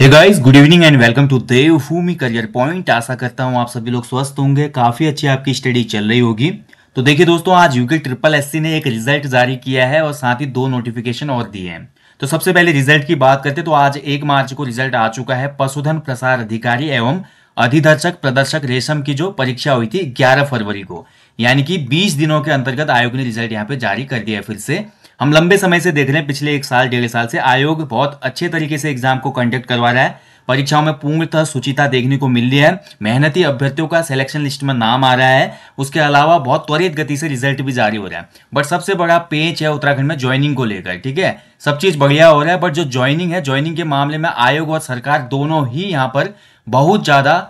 hey guys good evening and welcome to Devbhoomi career point आशा करता हूं आप सभी लोग स्वस्थ होंगे काफ़ी अच्छी आपकी स्टडी चल रही होगी तो देखिए दोस्तों आज यूके ट्रिपल एससी ने एक रिजल्ट जारी किया है और साथ ही दो नोटिफिकेशन और दिए हैं तो सबसे पहले रिजल्ट की बात करते तो आज एक मार्च को रिजल्ट आ चुका है पशुधन प्रसार अधिकारी एवं अधिदर्शक प्रदर्शक रेशम की जो परीक्षा हुई थी ग्यारह फरवरी को यानी कि बीस दिनों के अंतर्गत आयोग ने रिजल्ट यहाँ पे जारी कर दिया है फिर से हम लंबे समय से देख रहे हैं पिछले एक साल डेढ़ साल से आयोग बहुत अच्छे तरीके से एग्जाम को कंडक्ट करवा रहा है परीक्षाओं में पूर्णतः सुचिता देखने को मिल रही है मेहनती अभ्यर्थियों का सिलेक्शन लिस्ट में नाम आ रहा है उसके अलावा बहुत त्वरित गति से रिजल्ट भी जारी हो रहा है बट सबसे बड़ा पेच है उत्तराखंड में ज्वाइनिंग को लेकर ठीक है सब चीज बढ़िया हो रहा है बट जो ज्वाइनिंग है ज्वाइनिंग के मामले में आयोग और सरकार दोनों ही यहाँ पर बहुत ज्यादा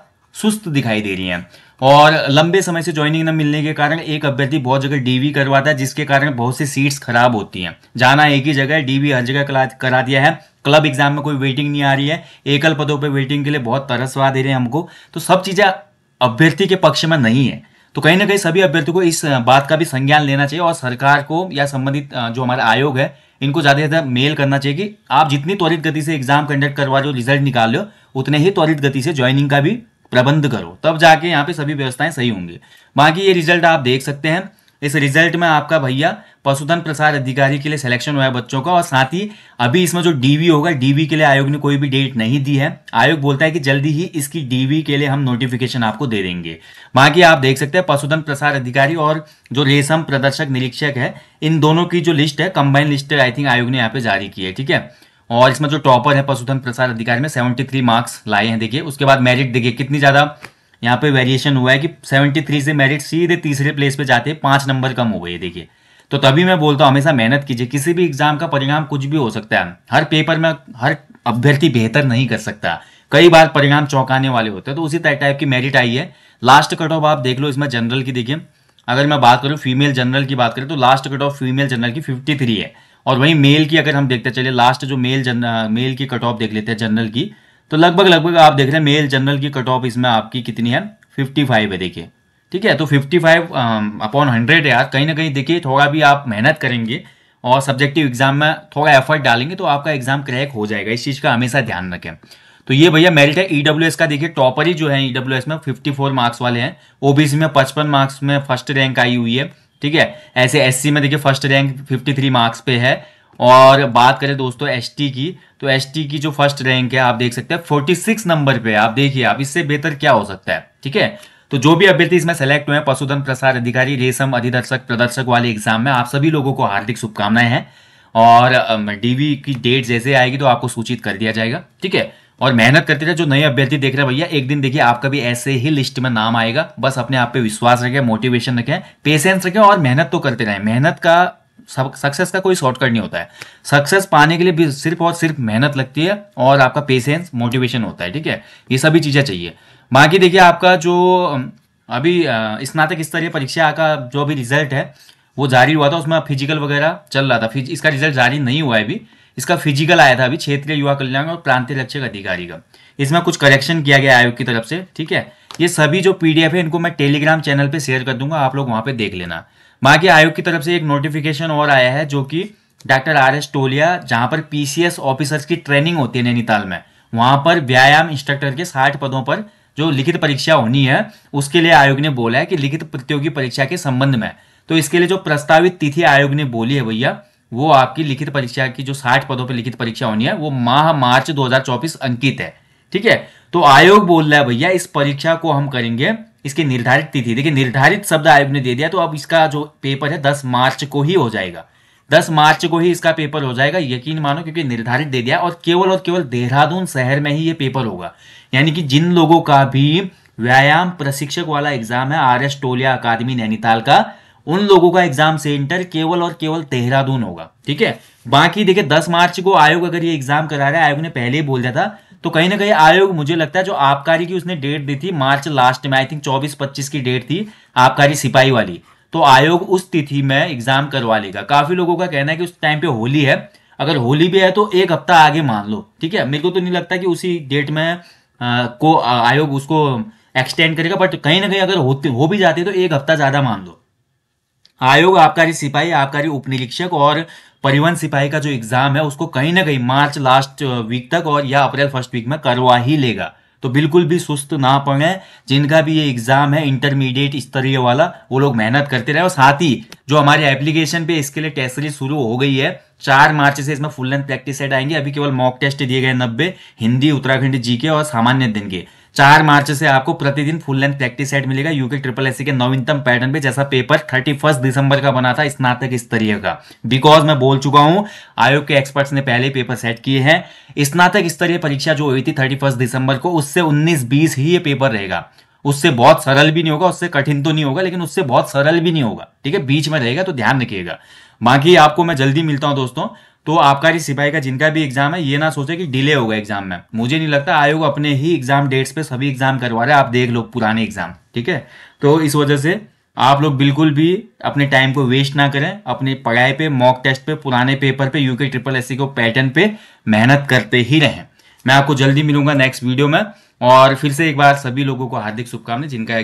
सुस्त दिखाई दे रही है और लंबे समय से ज्वाइनिंग न मिलने के कारण एक अभ्यर्थी बहुत जगह डीवी करवाता है जिसके कारण बहुत सी सीट्स खराब होती हैं जाना एक ही जगह डीवी हर जगह करा दिया है क्लब एग्जाम में कोई वेटिंग नहीं आ रही है एकल पदों पर वेटिंग के लिए बहुत तरसवा दे रहे हैं हमको तो सब चीज़ें अभ्यर्थी के पक्ष में नहीं है तो कहीं ना कहीं सभी अभ्यर्थियों को इस बात का भी संज्ञान लेना चाहिए और सरकार को या संबंधित जो हमारा आयोग है इनको ज़्यादा से ज़्यादा मेल करना चाहिए कि आप जितनी त्वरित गति से एग्जाम कंडक्ट करवा रहे रिजल्ट निकाल लो उतने ही त्वरित गति से ज्वाइनिंग का भी प्रबंध करो तब जाके यहाँ पे सभी व्यवस्थाएं सही होंगी बाकी ये रिजल्ट आप देख सकते हैं इस रिजल्ट में आपका भैया पशुधन प्रसार अधिकारी के लिए सिलेक्शन हुआ है बच्चों का और साथ ही अभी इसमें जो डीवी होगा डीवी के लिए आयोग ने कोई भी डेट नहीं दी है आयोग बोलता है कि जल्दी ही इसकी डीवी के लिए हम नोटिफिकेशन आपको दे देंगे बाकी आप देख सकते हैं पशुधन प्रसार अधिकारी और जो रेशम प्रदर्शक निरीक्षक है इन दोनों की जो लिस्ट है कंबाइन लिस्ट आई थिंक आयोग ने यहाँ पे जारी की है ठीक है और इसमें जो टॉपर है पशुधन प्रसार अधिकार में थ्री मार्क्स लाए हैं देखिए उसके बाद मेरिट देखिए कितनी ज़्यादा यहाँ पे वेरिएशन हुआ है कि 73 से मेरिट सीधे तीसरे प्लेस पे जाते हैं पांच नंबर कम हो गए देखिए तो तभी मैं बोलता हूँ हमेशा मेहनत कीजिए किसी भी एग्जाम का परिणाम कुछ भी हो सकता है हर पेपर में हर अभ्यर्थी बेहतर नहीं कर सकता कई बार परिणाम चौंकाने वाले होते हैं तो उसी टाइप की मेरिट आई है लास्ट कट ऑफ आप देख लो इसमें जनरल की देखिए अगर मैं बात करूँ फीमेल जनरल की बात करें तो last cut off female general की फिफ्टी है और वहीं मेल की अगर हम देखते चलिए लास्ट जो मेल जन मेल की कट ऑफ देख लेते हैं जनरल की तो लगभग लगभग आप देख रहे हैं मेल जनरल की कट ऑफ इसमें आपकी कितनी है फिफ्टी फाइव है देखिए ठीक है तो फिफ्टी फाइव अपॉन हंड्रेड है यार कहीं ना कहीं देखिए थोड़ा भी आप मेहनत करेंगे और सब्जेक्टिव एग्जाम में थोड़ा एफर्ट डालेंगे तो आपका एग्जाम क्रैक हो जाएगा इस चीज़ का हमेशा ध्यान रखें तो ये भैया मेरिट है ईडब्ल्यू e का देखिए टॉपर ही जो है ईडब्ल्यू e में 54 मार्क्स वाले हैं ओबीसी में 55 मार्क्स में फर्स्ट रैंक आई हुई है ठीक है ऐसे एससी में देखिए फर्स्ट रैंक 53 मार्क्स पे है और बात करें दोस्तों एसटी की तो एसटी की जो फर्स्ट रैंक है आप देख सकते हैं 46 नंबर पे आप देखिए आप इससे बेहतर क्या हो सकता है ठीक है तो जो भी अभ्यर्थी इसमें सेलेक्ट हुए हैं पशुधन प्रसार अधिकारी रेशम अधिदर्शक प्रदर्शक वाले एग्जाम में आप सभी लोगों को हार्दिक शुभकामनाएं हैं और डीवी की डेट जैसे आएगी तो आपको सूचित कर दिया जाएगा ठीक है और मेहनत करते रहे जो नए अभ्यर्थी देख रहे हैं भैया एक दिन देखिए आपका भी ऐसे ही लिस्ट में नाम आएगा बस अपने आप पे विश्वास रखें मोटिवेशन रखें पेशेंस रखें और मेहनत तो करते रहें मेहनत का सक्सेस का कोई शॉर्टकट नहीं होता है सक्सेस पाने के लिए भी सिर्फ और सिर्फ मेहनत लगती है और आपका पेशेंस मोटिवेशन होता है ठीक है ये सभी चीज़ें चाहिए बाकी देखिए आपका जो अभी स्नातक स्तरीय परीक्षा का जो अभी रिजल्ट है वो जारी हुआ था उसमें फिजिकल वगैरह चल रहा था इसका रिजल्ट जारी नहीं हुआ है अभी इसका फिजिकल आया था अभी क्षेत्रीय युवा कल्याण और प्रांतीय रक्षक अधिकारी का इसमें कुछ करेक्शन किया गया आयोग की तरफ से ठीक है ये सभी जो पीडीएफ है इनको मैं टेलीग्राम चैनल पे शेयर कर दूंगा आप लोग वहाँ पे देख लेना बाकी आयोग की तरफ से एक नोटिफिकेशन और आया है जो कि डॉक्टर आर एस टोलिया जहाँ पर पीसीएस ऑफिसर्स की ट्रेनिंग होती है नैनीताल में वहाँ पर व्यायाम इंस्ट्रक्टर के साठ पदों पर जो लिखित परीक्षा होनी है उसके लिए आयोग ने बोला है कि लिखित प्रतियोगी परीक्षा के संबंध में तो इसके लिए जो प्रस्तावित तिथि आयोग ने बोली है भैया वो आपकी लिखित परीक्षा की जो साठ पदों पर लिखित परीक्षा होनी है वो माह मार्च 2024 अंकित है ठीक है तो आयोग बोल रहा है भैया इस परीक्षा को हम करेंगे इसकी निर्धारित तिथि देखिए निर्धारित शब्द आयोग ने दे दिया तो अब इसका जो पेपर है दस मार्च को ही हो जाएगा दस मार्च को ही इसका पेपर हो जाएगा यकीन मानो क्योंकि निर्धारित दे दिया और केवल और केवल देहरादून शहर में ही ये पेपर होगा यानी कि जिन लोगों का भी व्यायाम प्रशिक्षक वाला एग्जाम है R S Tolia academy Nainital का उन लोगों का एग्जाम सेंटर केवल और केवल देहरादून होगा ठीक है बाकी देखिए दस मार्च को आयोग अगर ये एग्जाम करा रहा है आयोग ने पहले ही बोल दिया था तो कहीं ना कहीं आयोग मुझे लगता है जो आबकारी की उसने डेट दी थी मार्च लास्ट में आई थिंक चौबीस पच्चीस की डेट थी आबकारी सिपाही वाली तो आयोग उस तिथि में एग्जाम करवा लेगा काफी लोगों का कहना है कि उस टाइम पे होली है अगर होली भी है तो एक हफ्ता आगे मान लो ठीक है मेरे को तो नहीं लगता कि उसी डेट में आ, को आयोग उसको एक्सटेंड करेगा बट कहीं ना कहीं अगर होते हो भी जाती है तो एक हफ्ता ज्यादा मान लो आयोग आबकारी सिपाही उप उपनिरीक्षक और परिवहन सिपाही का जो एग्जाम है उसको कहीं ना कहीं मार्च लास्ट वीक तक और या अप्रैल फर्स्ट वीक में करवा ही लेगा तो बिल्कुल भी सुस्त ना पड़े जिनका भी ये एग्जाम है इंटरमीडिएट स्तरीय वाला वो लोग मेहनत करते रहे और साथ ही जो हमारे एप्लीकेशन पे इसके लिए टेस्ट सीरीज शुरू हो गई है चार मार्च से इसमें फुल लेंथ प्रैक्टिस सेट आएंगे अभी केवल मॉक टेस्ट दिए गए नब्बे हिंदी उत्तराखंड जीके और सामान्य दिन के चार मार्च से आपको प्रतिदिन फुल लेंथ प्रैक्टिस सेट मिलेगा यूके ट्रिपल एससी के नवीनतम पैटर्न पे जैसा पेपर थर्टी फर्स्ट दिसंबर का बना था स्नातक स्तरीय का बिकॉज मैं बोल चुका हूं आयोग के एक्सपर्ट्स ने पहले पेपर सेट किए हैं स्नातक स्तरीय परीक्षा जो हुई थी थर्टी फर्स्ट दिसंबर को उससे उन्नीस बीस ही ये पेपर रहेगा उससे बहुत सरल भी नहीं होगा उससे कठिन तो नहीं होगा लेकिन उससे बहुत सरल भी नहीं होगा ठीक है बीच में रहेगा तो ध्यान रखिएगा बाकी आपको मैं जल्दी मिलता हूं दोस्तों तो आपका जी सिपाही का जिनका भी एग्जाम है ये ना सोचे कि डिले होगा एग्जाम में मुझे नहीं लगता आयोग अपने ही एग्जाम डेट्स पे सभी एग्जाम करवा रहे हैं आप देख लो पुराने एग्जाम ठीक है तो इस वजह से आप लोग बिल्कुल भी अपने टाइम को वेस्ट ना करें अपनी पढ़ाई पे मॉक टेस्ट पे पुराने पेपर पे यूके ट्रिपल एस को पैटर्न पे मेहनत करते ही रहें मैं आपको जल्दी मिलूंगा नेक्स्ट वीडियो में और फिर से एक बार सभी लोगों को हार्दिक शुभकामनाएं जिनका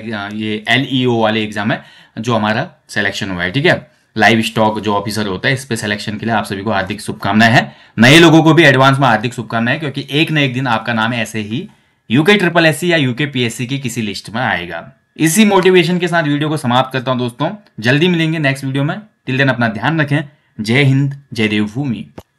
ये एल e वाले एग्जाम है जो हमारा सिलेक्शन हुआ है ठीक है लाइव स्टॉक जो ऑफिसर होता है इस पे सिलेक्शन के लिए आप सभी को हार्दिक शुभकामनाएं है नए लोगों को भी एडवांस में हार्दिक शुभकामनाएं क्योंकि एक न एक दिन आपका नाम ऐसे ही यूके ट्रिपल एस या यूके पीएससी की किसी लिस्ट में आएगा इसी मोटिवेशन के साथ वीडियो को समाप्त करता हूं दोस्तों जल्दी मिलेंगे नेक्स्ट वीडियो में टिल देन अपना ध्यान रखें जय हिंद जय देवभूमि